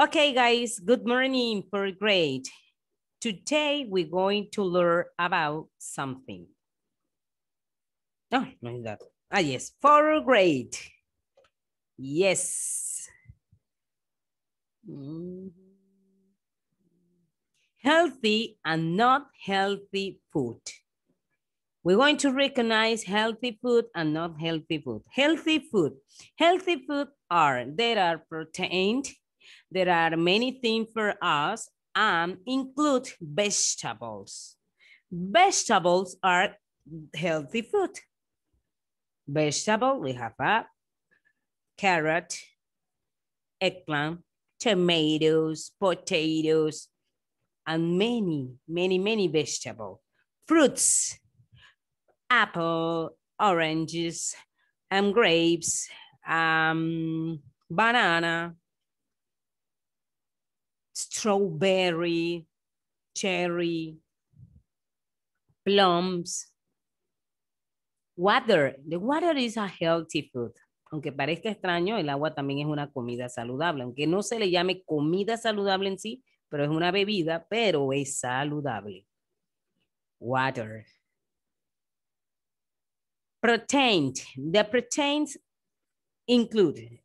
Okay, guys, good morning, for grade. Today, we're going to learn about something. No, oh, that. Ah, yes, fourth grade. Yes. Mm -hmm. Healthy and not healthy food. We're going to recognize healthy food and not healthy food. Healthy food. Healthy food are, there are proteins, there are many things for us and include vegetables. Vegetables are healthy food. Vegetable, we have a carrot, eggplant, tomatoes, potatoes, and many, many, many vegetables. Fruits, apple, oranges, and grapes, um, banana, strawberry, cherry, plums, water. The water is a healthy food. Aunque parezca extraño, el agua también es una comida saludable, aunque no se le llame comida saludable en sí, pero es una bebida, pero es saludable. Water. Protein. The proteins include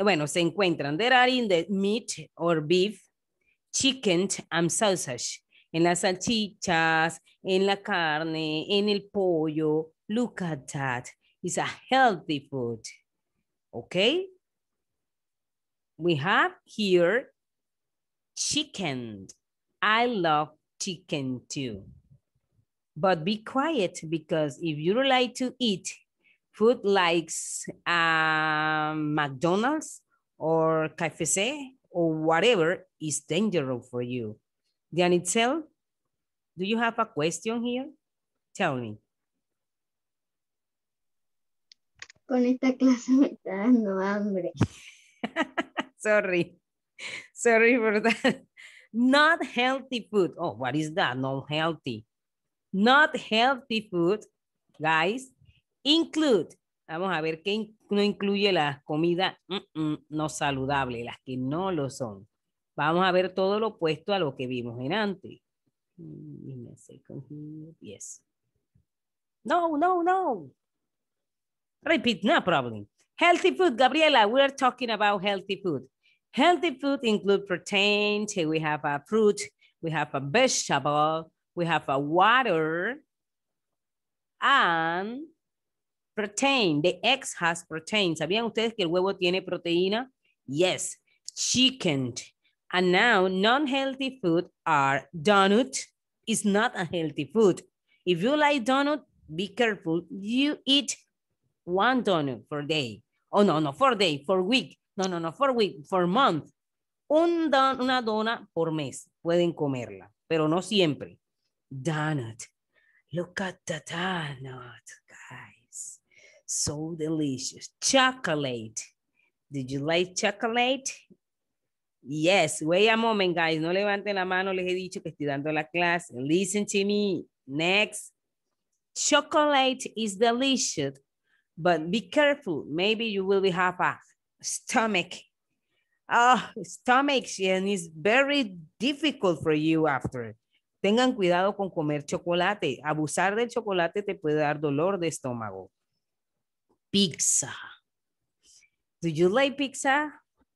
Eh, bueno, se encuentran, there are in the meat or beef, chicken and um, sausage, en las salchichas, en la carne, en el pollo, look at that, it's a healthy food, okay? We have here chicken, I love chicken too. But be quiet because if you like to eat, food like um, McDonald's or KFC or whatever is dangerous for you. Dianitel, do you have a question here? Tell me. Con esta clase me está dando hambre. Sorry. Sorry for that. Not healthy food. Oh, what is that? Not healthy. Not healthy food, guys, Include. Vamos a ver qué no incluye la comida no saludable, las que no lo son. Vamos a ver todo lo opuesto a lo que vimos en antes. Mm, yes. No, no, no. Repeat, no problem. Healthy food, Gabriela, we are talking about healthy food. Healthy food include protein, we have a fruit, we have a vegetable, we have a water, and Protein. The egg has protein. ¿Sabían ustedes que el huevo tiene proteína? Yes. Chicken. And now, non-healthy food are donut. It's not a healthy food. If you like donut, be careful. You eat one donut for day. Oh, no, no, for day, for week. No, no, no, for week, for month. Un una dona por mes. Pueden comerla, pero no siempre. Donut. Look at the donut, guys so delicious. Chocolate. Did you like chocolate? Yes, wait a moment, guys. No levanten la mano, les he dicho que estoy dando la clase. Listen to me. Next. Chocolate is delicious, but be careful. Maybe you will have a stomach. Oh, stomach, and it's very difficult for you after. Tengan cuidado con comer chocolate. Abusar del chocolate te puede dar dolor de estómago. pizza. Do you like pizza?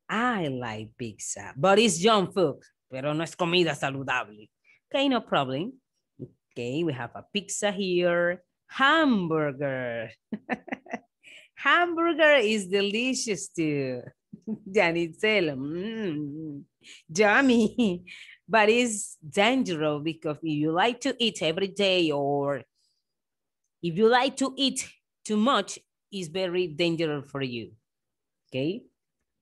I like pizza, but it's junk food, pero no es comida saludable. Okay, no problem. Okay, we have a pizza here. Hamburger. Hamburger is delicious too. Janicel, mm, yummy. But it's dangerous because if you like to eat every day or if you like to eat too much is very dangerous for you. Okay.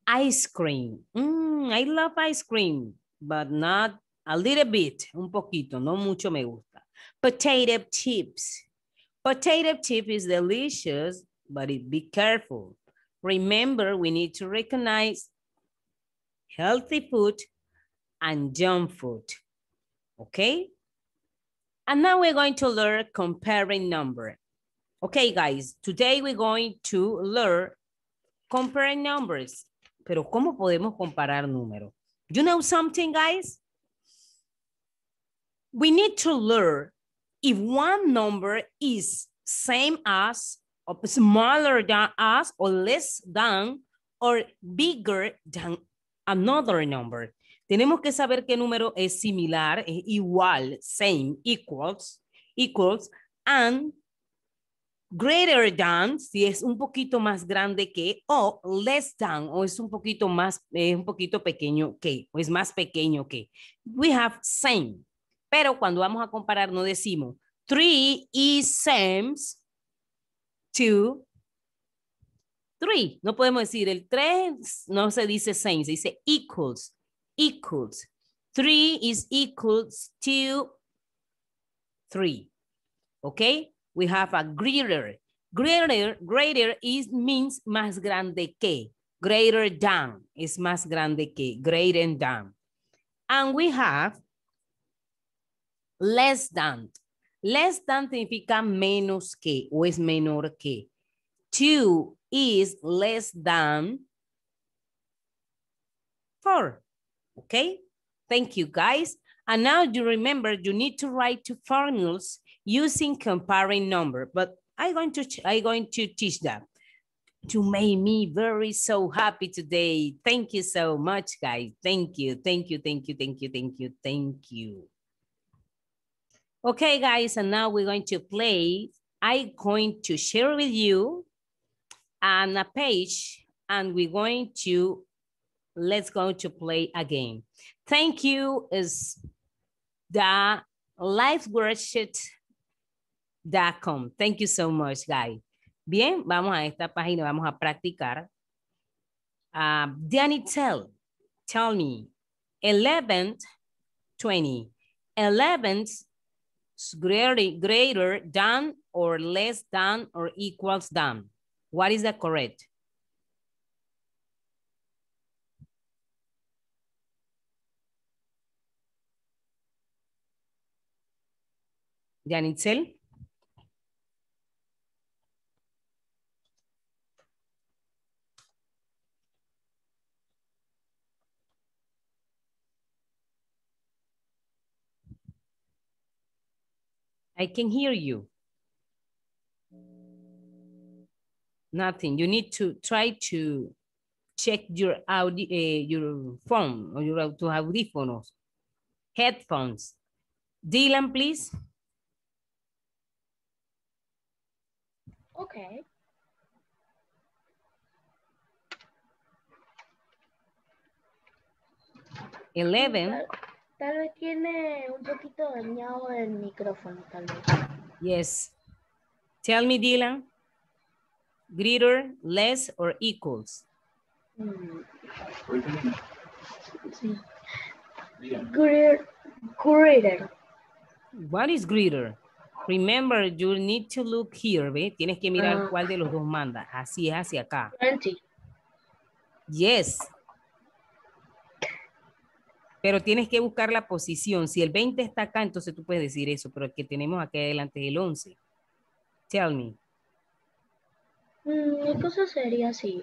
Ice cream. Mm, I love ice cream, but not a little bit. Un poquito, no mucho me gusta. Potato chips. Potato chip is delicious, but it, be careful. Remember, we need to recognize healthy food and junk food. Okay? And now we're going to learn comparing number. Okay, guys, today we're going to learn comparing numbers. Pero, ¿cómo podemos comparar números? You know something, guys? We need to learn if one number is same as, or smaller than us, or less than, or bigger than another number. Tenemos que saber qué número es similar, es igual, same, equals, equals, and Greater than, si es un poquito más grande que, o less than, o es un poquito más, es eh, un poquito pequeño que, o es más pequeño que. We have same. Pero cuando vamos a comparar, no decimos three is same to three. No podemos decir el tres, no se dice same, se dice equals. Equals. Three is equals to three. ¿Ok? we have a greater. Greater, greater is means más grande que. Greater than is más grande que. Greater than. And we have less than. Less than significa menos que o es menor que. Two is less than four. Okay? Thank you, guys. And now you remember you need to write two formulas using comparing number, but I'm going to, I'm going to teach that to make me very so happy today. Thank you so much, guys. Thank you, thank you, thank you, thank you, thank you, thank you. Okay, guys, and now we're going to play. I'm going to share with you on a page and we're going to, let's go to play a game. Thank you is the live worksheet com. Thank you so much, Guy. Bien, vamos a esta página, vamos a practicar. Uh, Danny, tell, tell me, 11th, 20. 11th greater, greater than or less than or equals than. What is the correct? Danitzel? I can hear you. Nothing. You need to try to check your audio, uh, eh, your phone or your have audífonos, headphones. Dylan, please. Okay. Eleven. Okay. Tal vez tiene un poquito dañado el micrófono, tal vez. Yes. Tell me, Dylan. Greater, less, or equals? Mm. Greater, greater. What is greater? Remember, you need to look here, Tienes que mirar ah. cuál de los dos manda. Así es hacia acá. 20. Yes pero tienes que buscar la posición. Si el 20 está acá, entonces tú puedes decir eso, pero aquí que tenemos acá adelante el 11. Tell me. Mm, mi cosa sería así.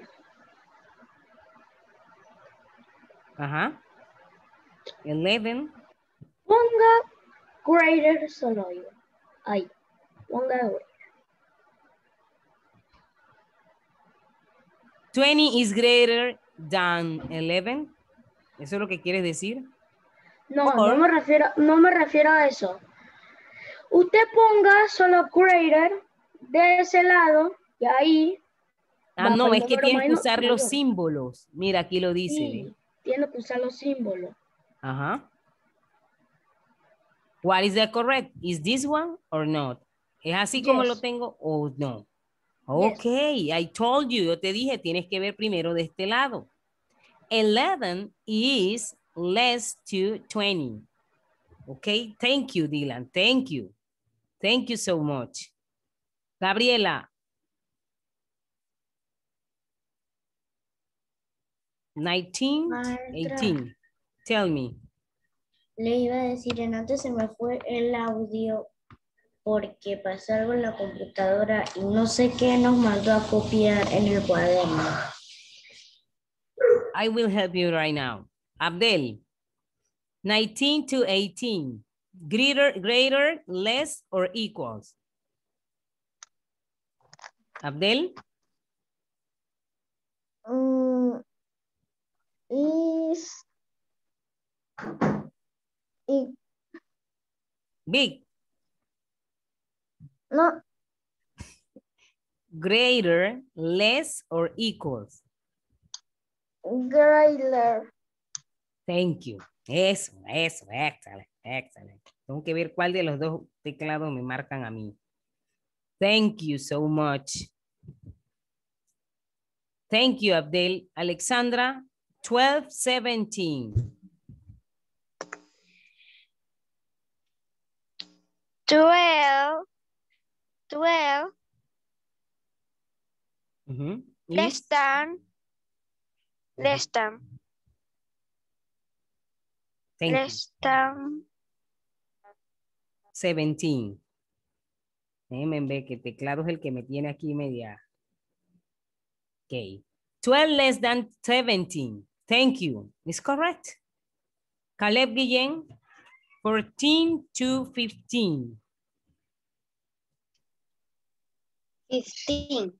Ajá. 11. Ponga greater Ahí. Ponga 20 is greater than 11. ¿Eso es lo que quieres decir? No, no me, refiero, no me refiero a eso. Usted ponga solo creator de ese lado y ahí. Ah, no, es que tiene que usar los símbolos. Mira, aquí lo dice. Tiene que usar los símbolos. Ajá. What is the correct? Is this one or not? ¿Es así como lo tengo o no? Ok, I told you, yo te dije, tienes que ver primero de este lado. 11 is less to 20. Okay, thank you, Dylan. Thank you. Thank you so much. Gabriela. 19. eighteen. Tell me. Le iba a decir, en antes se me fue el audio porque pasó algo en la computadora y no sé qué nos mandó a copiar en el cuaderno. I will help you right now. Abdel, 19 to 18, greater, greater, less, or equals? Abdel? Um, is it, big? No. Greater, less, or equals? Grailer. Thank you. Eso, eso, excelente, excelente. Tengo que ver cuál de los dos teclados me marcan a mí. Thank you so much. Thank you, Abdel. Alexandra, 1217. 12, 12, uh -huh less than. 17. Déjenme ver que teclado es el que me tiene aquí media. Ok. 12 less than 17. Thank you. Is correct. Caleb Guillén, 14 to 15. 15.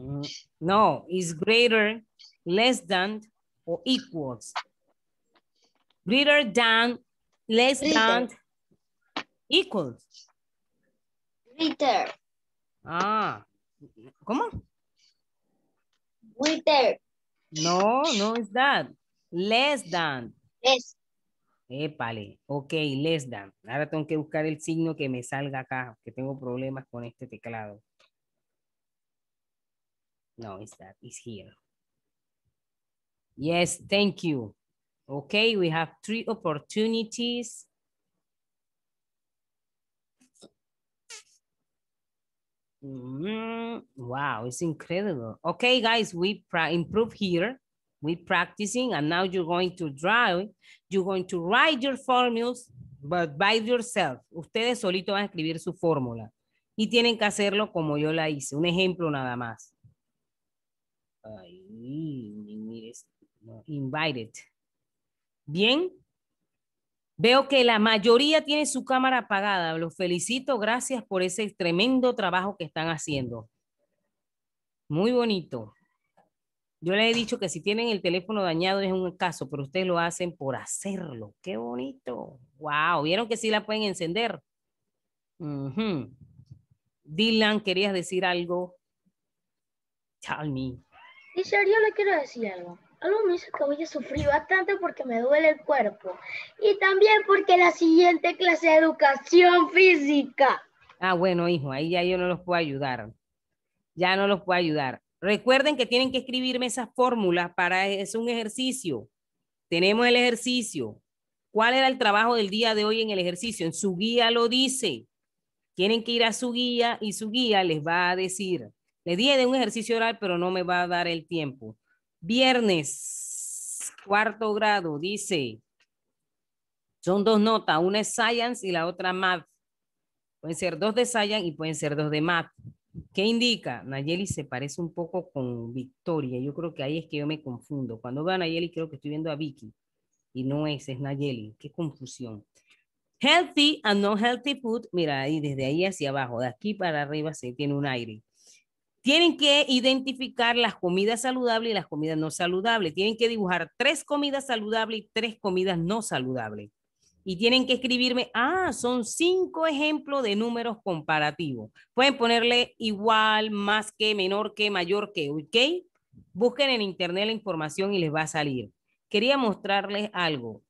Mm, no, it's greater less than o equals. Greater than, less than, equals. Greater. Ah, ¿cómo? Greater. No, no es that. Less than. Less. vale. ok, less than. Ahora tengo que buscar el signo que me salga acá, que tengo problemas con este teclado. No, it's that, it's here. Yes, thank you. Okay, we have three opportunities. Mm-hmm. Wow, it's incredible. Okay, guys, we improve here. we practicing, and now you're going to draw. You're going to write your formulas, but by yourself. Ustedes solito van a escribir su fórmula. Y tienen que hacerlo como yo la hice. Un ejemplo nada más. Ahí, invited. Bien. Veo que la mayoría tiene su cámara apagada. Los felicito. Gracias por ese tremendo trabajo que están haciendo. Muy bonito. Yo le he dicho que si tienen el teléfono dañado es un caso, pero ustedes lo hacen por hacerlo. ¡Qué bonito! ¡Wow! ¿Vieron que sí la pueden encender? Dylan, ¿querías decir algo? Tell me. yo le quiero decir algo. Algo me que voy a sufrido bastante porque me duele el cuerpo. Y también porque la siguiente clase de educación física. Ah, bueno, hijo, ahí ya yo no los puedo ayudar. Ya no los puedo ayudar. Recuerden que tienen que escribirme esas fórmulas para, es un ejercicio. Tenemos el ejercicio. ¿Cuál era el trabajo del día de hoy en el ejercicio? En su guía lo dice. Tienen que ir a su guía y su guía les va a decir. Le dije de un ejercicio oral, pero no me va a dar el tiempo. Viernes, cuarto grado, dice. Son dos notas, una es Science y la otra Math. Pueden ser dos de Science y pueden ser dos de Math. ¿Qué indica? Nayeli se parece un poco con Victoria. Yo creo que ahí es que yo me confundo. Cuando veo a Nayeli creo que estoy viendo a Vicky. Y no es, es Nayeli. Qué confusión. Healthy and non healthy food. Mira, ahí desde ahí hacia abajo, de aquí para arriba se tiene un aire. Tienen que identificar las comidas saludables y las comidas no saludables. Tienen que dibujar tres comidas saludables y tres comidas no saludables. Y tienen que escribirme, ah, son cinco ejemplos de números comparativos. Pueden ponerle igual, más que, menor que, mayor que, ¿ok? Busquen en internet la información y les va a salir. Quería mostrarles algo.